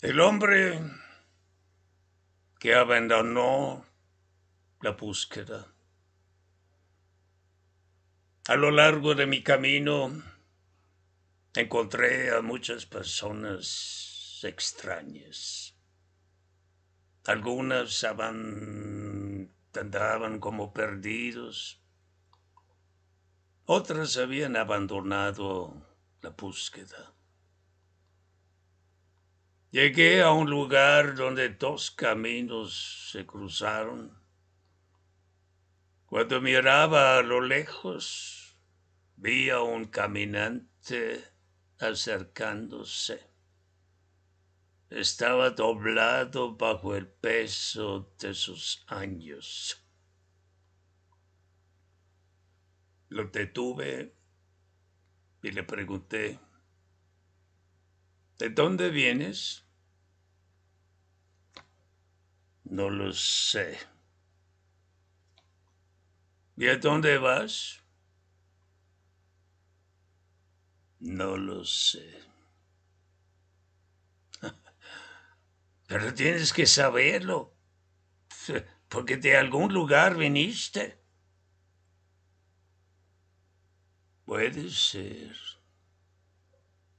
El hombre que abandonó la búsqueda. A lo largo de mi camino encontré a muchas personas extrañas. Algunas andaban como perdidos, otras habían abandonado la búsqueda. Llegué a un lugar donde dos caminos se cruzaron. Cuando miraba a lo lejos, vi a un caminante acercándose. Estaba doblado bajo el peso de sus años. Lo detuve y le pregunté, ¿De dónde vienes? No lo sé. ¿Y a dónde vas? No lo sé. Pero tienes que saberlo, porque de algún lugar viniste. Puede ser,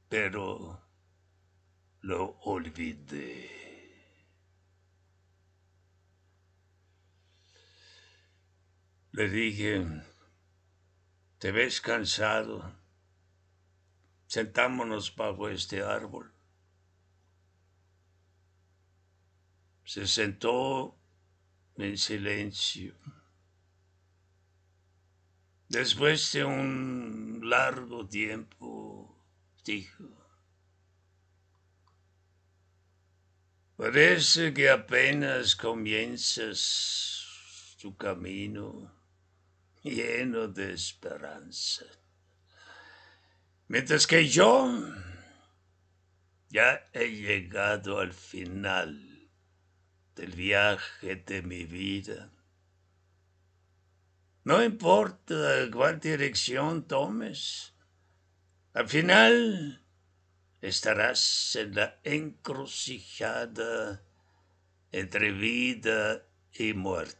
pero lo olvidé. Le dije, ¿te ves cansado? Sentámonos bajo este árbol. Se sentó en silencio. Después de un largo tiempo, dijo, Parece que apenas comienzas tu camino lleno de esperanza. Mientras que yo ya he llegado al final del viaje de mi vida. No importa cuál dirección tomes, al final estarás en la encrucijada entre vida y muerte.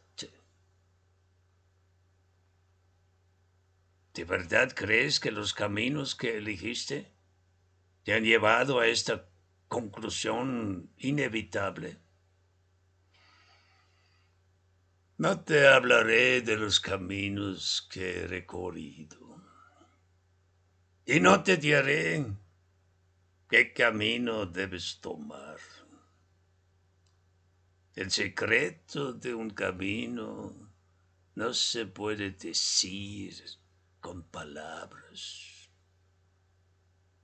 ¿De verdad crees que los caminos que elegiste te han llevado a esta conclusión inevitable? No te hablaré de los caminos que he recorrido y no te diré ¿Qué camino debes tomar? El secreto de un camino no se puede decir con palabras.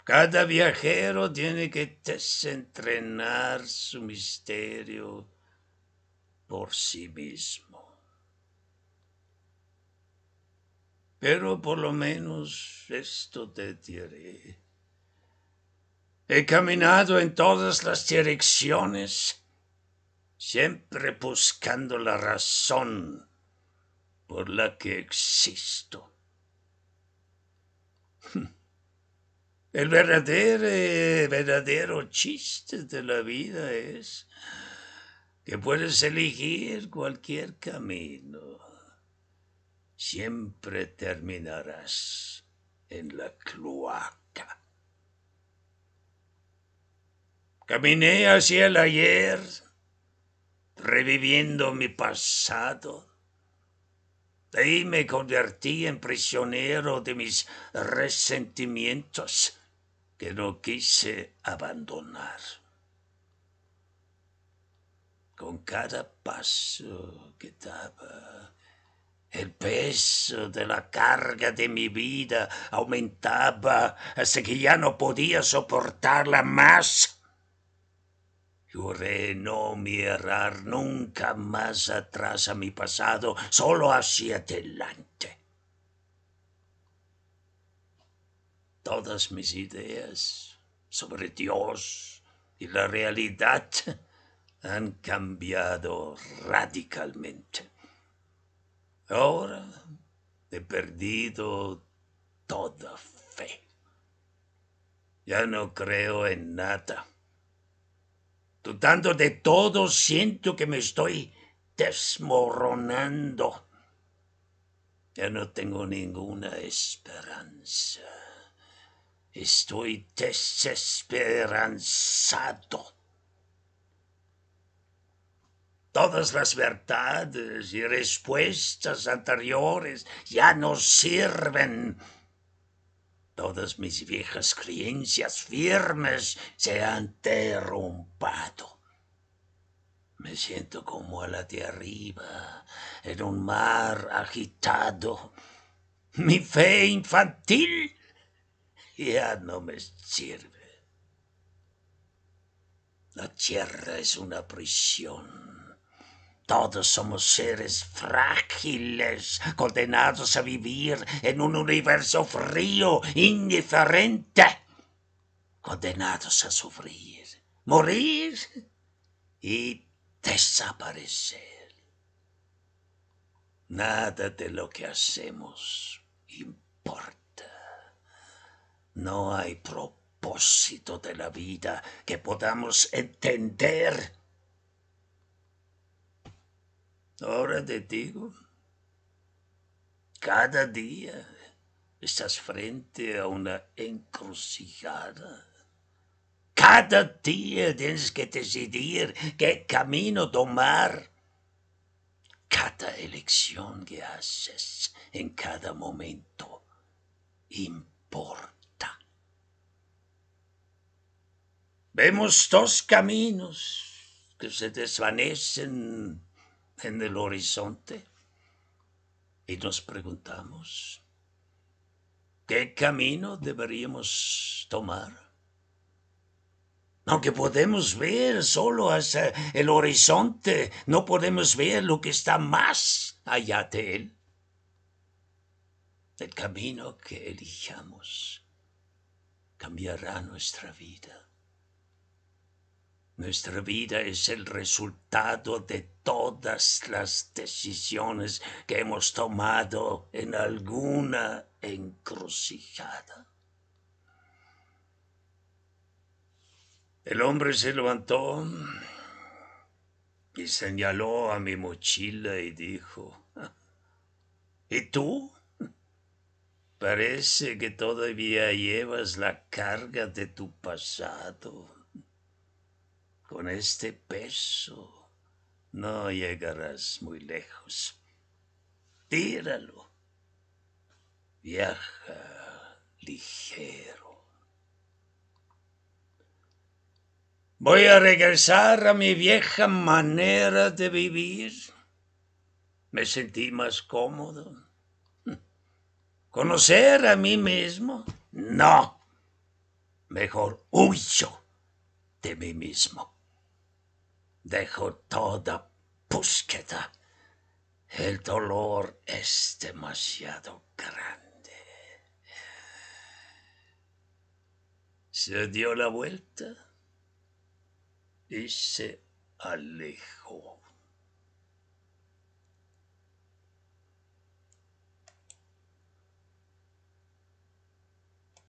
Cada viajero tiene que desentrenar su misterio por sí mismo. Pero por lo menos esto te diré He caminado en todas las direcciones, siempre buscando la razón por la que existo. El verdadero, verdadero chiste de la vida es que puedes elegir cualquier camino. Siempre terminarás en la cloaca. Caminé hacia el ayer, reviviendo mi pasado. De ahí me convertí en prisionero de mis resentimientos que no quise abandonar. Con cada paso que daba, el peso de la carga de mi vida aumentaba hasta que ya no podía soportarla más. Juré no mirar nunca más atrás a mi pasado, solo hacia adelante. Todas mis ideas sobre Dios y la realidad han cambiado radicalmente. Ahora he perdido toda fe. Ya no creo en nada Dudando de todo, siento que me estoy desmoronando. Ya no tengo ninguna esperanza. Estoy desesperanzado. Todas las verdades y respuestas anteriores ya no sirven todas mis viejas creencias firmes se han derrumbado. Me siento como a la de arriba, en un mar agitado. Mi fe infantil ya no me sirve. La tierra es una prisión todos somos seres frágiles, condenados a vivir en un universo frío, indiferente, condenados a sufrir, morir y desaparecer. Nada de lo que hacemos importa. No hay propósito de la vida que podamos entender Ahora te digo, cada día estás frente a una encrucijada. Cada día tienes que decidir qué camino tomar. Cada elección que haces en cada momento importa. Vemos dos caminos que se desvanecen en el horizonte y nos preguntamos, ¿qué camino deberíamos tomar? Aunque podemos ver solo hacia el horizonte, no podemos ver lo que está más allá de él. El camino que elijamos cambiará nuestra vida. Nuestra vida es el resultado de todas las decisiones que hemos tomado en alguna encrucijada. El hombre se levantó y señaló a mi mochila y dijo, ¿y tú? Parece que todavía llevas la carga de tu pasado. Con este peso no llegarás muy lejos. Tíralo. Viaja ligero. Voy a regresar a mi vieja manera de vivir. Me sentí más cómodo. ¿Conocer a mí mismo? No. Mejor huyo de mí mismo dejo toda búsqueda. El dolor es demasiado grande. Se dio la vuelta y se alejó.